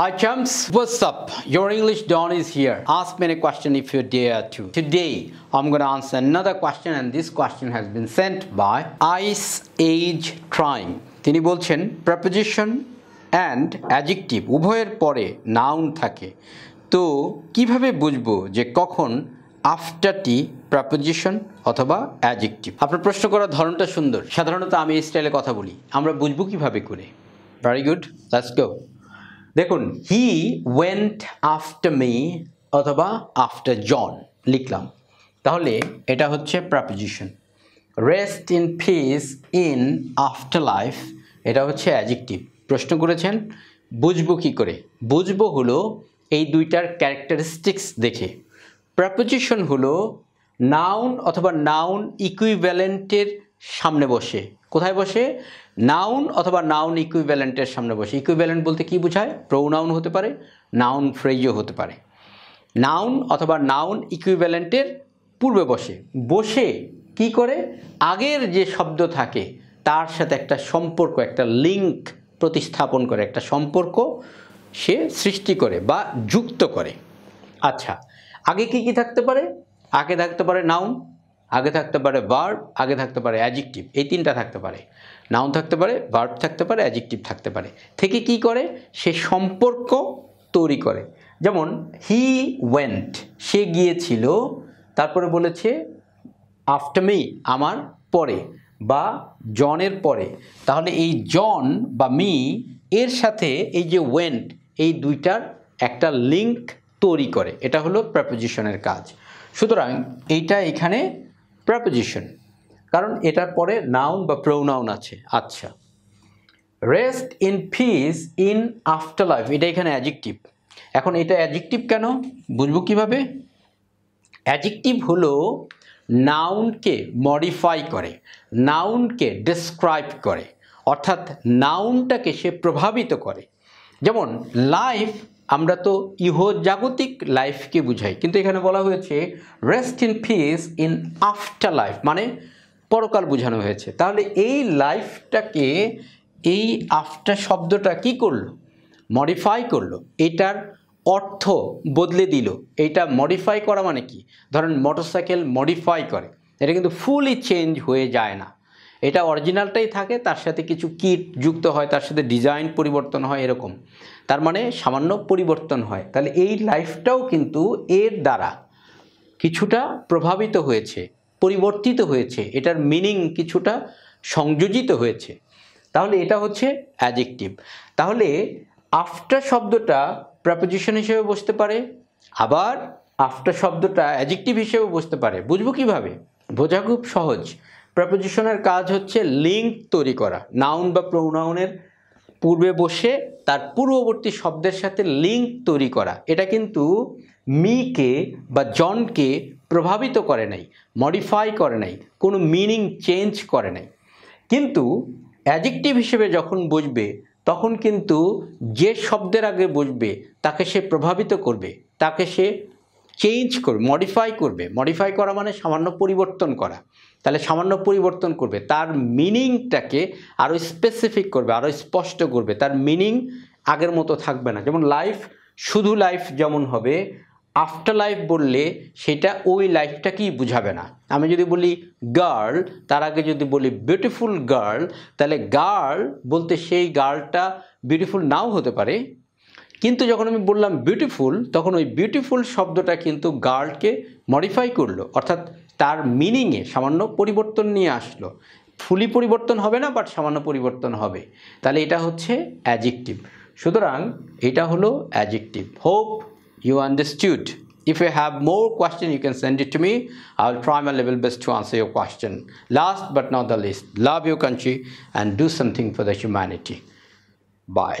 Hi chums, what's up? Your English Don is here. Ask me a question if you dare to. Today, I'm gonna answer another question and this question has been sent by Ice Age Trying. তিনি বলছেন preposition and adjective উভয়ের পরে noun থাকে তো কিভাবে বুঝবো যে কখন আফটারটি প্রাপোজিশন অথবা অ্যাজেক্টিভ আপনার প্রশ্ন করার ধরনটা সুন্দর সাধারণত আমি এই স্টাইলে কথা বলি আমরা বুঝবো কীভাবে করে ভেরি গুড লেটস গো দেখুন হি ওয়েন্ট আফটার মি অথবা আফটার জন লিখলাম তাহলে এটা হচ্ছে preposition rest in peace in after life এটা হচ্ছে অ্যাজিকটিভ প্রশ্ন করেছেন বুঝবো কি করে বুঝবো হলো এই দুইটার ক্যারেক্টারিস্টিক্স দেখে প্রাপোজিশন হলো নাউন অথবা নাউন ইকুইভ্যালেন্টের সামনে বসে কোথায় বসে নাউন অথবা নাউন ইকুইভ্যালেন্টের সামনে বসে ইকুইভ্যালেন্ট বলতে কি বোঝায় প্রৌনাউন হতে পারে নাউন ফ্রেজও হতে পারে নাউন অথবা নাউন ইকুইভ্যালেন্টের পূর্বে বসে বসে কি করে আগের যে শব্দ থাকে তার সাথে একটা সম্পর্ক একটা লিঙ্ক প্রতিস্থাপন করে একটা সম্পর্ক সে সৃষ্টি করে বা যুক্ত করে আচ্ছা আগে কি কি থাকতে পারে আগে থাকতে পারে নাউন আগে থাকতে পারে ভার্ব আগে থাকতে পারে অ্যাজিকটিভ এই তিনটা থাকতে পারে নাউন থাকতে পারে ভার্ব থাকতে পারে অ্যাজিকটিভ থাকতে পারে থেকে কি করে সে সম্পর্ক তৈরি করে যেমন হি ওয়েন্ট সে গিয়েছিল তারপরে বলেছে আফটার মি আমার পরে বা জনের পরে তাহলে এই জন বা মি এর সাথে এই যে ওয়েন্ট এই দুইটার একটা লিঙ্ক তৈরি করে এটা হলো প্রেপোজিশনের কাজ সুতরাং এইটা এখানে প্রাপোজিশন কারণ এটার পরে নাউন বা প্রোনাউন আছে আচ্ছা rest in peace in after life এটা এখানে অ্যাজিকটিভ এখন এটা অ্যাজিকটিভ কেন বুঝবো কীভাবে অ্যাজিকটিভ হলো নাউনকে মডিফাই করে নাউনকে ডিসক্রাইব করে অর্থাৎ নাউনটাকে সে প্রভাবিত করে যেমন লাইফ আমরা তো ইহজাগতিক লাইফকে বুঝাই কিন্তু এখানে বলা হয়েছে rest in peace in after life মানে পরকাল বোঝানো হয়েছে তাহলে এই লাইফটাকে এই আফটার শব্দটা কি করলো মডিফাই করলো এটার অর্থ বদলে দিল এটা মডিফাই করা মানে কি ধরেন মোটরসাইকেল মডিফাই করে এটা কিন্তু ফুলি চেঞ্জ হয়ে যায় না এটা অরিজিনালটাই থাকে তার সাথে কিছু কিট যুক্ত হয় তার সাথে ডিজাইন পরিবর্তন হয় এরকম তার মানে সামান্য পরিবর্তন হয় তাহলে এই লাইফটাও কিন্তু এর দ্বারা কিছুটা প্রভাবিত হয়েছে পরিবর্তিত হয়েছে এটার মিনিং কিছুটা সংযোজিত হয়েছে তাহলে এটা হচ্ছে অ্যাজেকটিভ তাহলে আফটার শব্দটা প্রাপোজিশন হিসেবে বসতে পারে আবার আফটার শব্দটা অ্যাজেকটিভ হিসেবে বসতে পারে বুঝবো কিভাবে বোঝা খুব সহজ প্রেপোজিশনের কাজ হচ্ছে লিঙ্ক তৈরি করা নাউন বা প্রোনাউনের পূর্বে বসে তার পূর্ববর্তী শব্দের সাথে লিঙ্ক তৈরি করা এটা কিন্তু মিকে বা জনকে প্রভাবিত করে নাই মডিফাই করে নাই কোনো মিনিং চেঞ্জ করে নাই কিন্তু অ্যাজেক্টিভ হিসেবে যখন বসবে তখন কিন্তু যে শব্দের আগে বসবে তাকে সে প্রভাবিত করবে তাকে সে চেঞ্জ করবে মডিফাই করবে মডিফাই করা মানে সামান্য পরিবর্তন করা তাহলে সামান্য পরিবর্তন করবে তার মিনিংটাকে আরও স্পেসিফিক করবে আরও স্পষ্ট করবে তার মিনিং আগের মতো থাকবে না যেমন লাইফ শুধু লাইফ যেমন হবে আফটার লাইফ বললে সেটা ওই লাইফটাকেই বুঝাবে না আমি যদি বলি গার্ল তার আগে যদি বলি বিউটিফুল গার্ল তাহলে গার্ল বলতে সেই গার্লটা বিউটিফুল নাও হতে পারে কিন্তু যখন আমি বললাম বিউটিফুল তখন ওই বিউটিফুল শব্দটা কিন্তু গার্লকে মডিফাই করলো অর্থাৎ তার মিনিংয়ে সামান্য পরিবর্তন নিয়ে আসলো ফুলি পরিবর্তন হবে না বাট সামান্য পরিবর্তন হবে তাহলে এটা হচ্ছে অ্যাজেক্টিভ সুতরাং এটা হলো adjective hope you understood if you have more question you can send it to me I will try my level best to answer your question last but not the least love your country and do something for the humanity by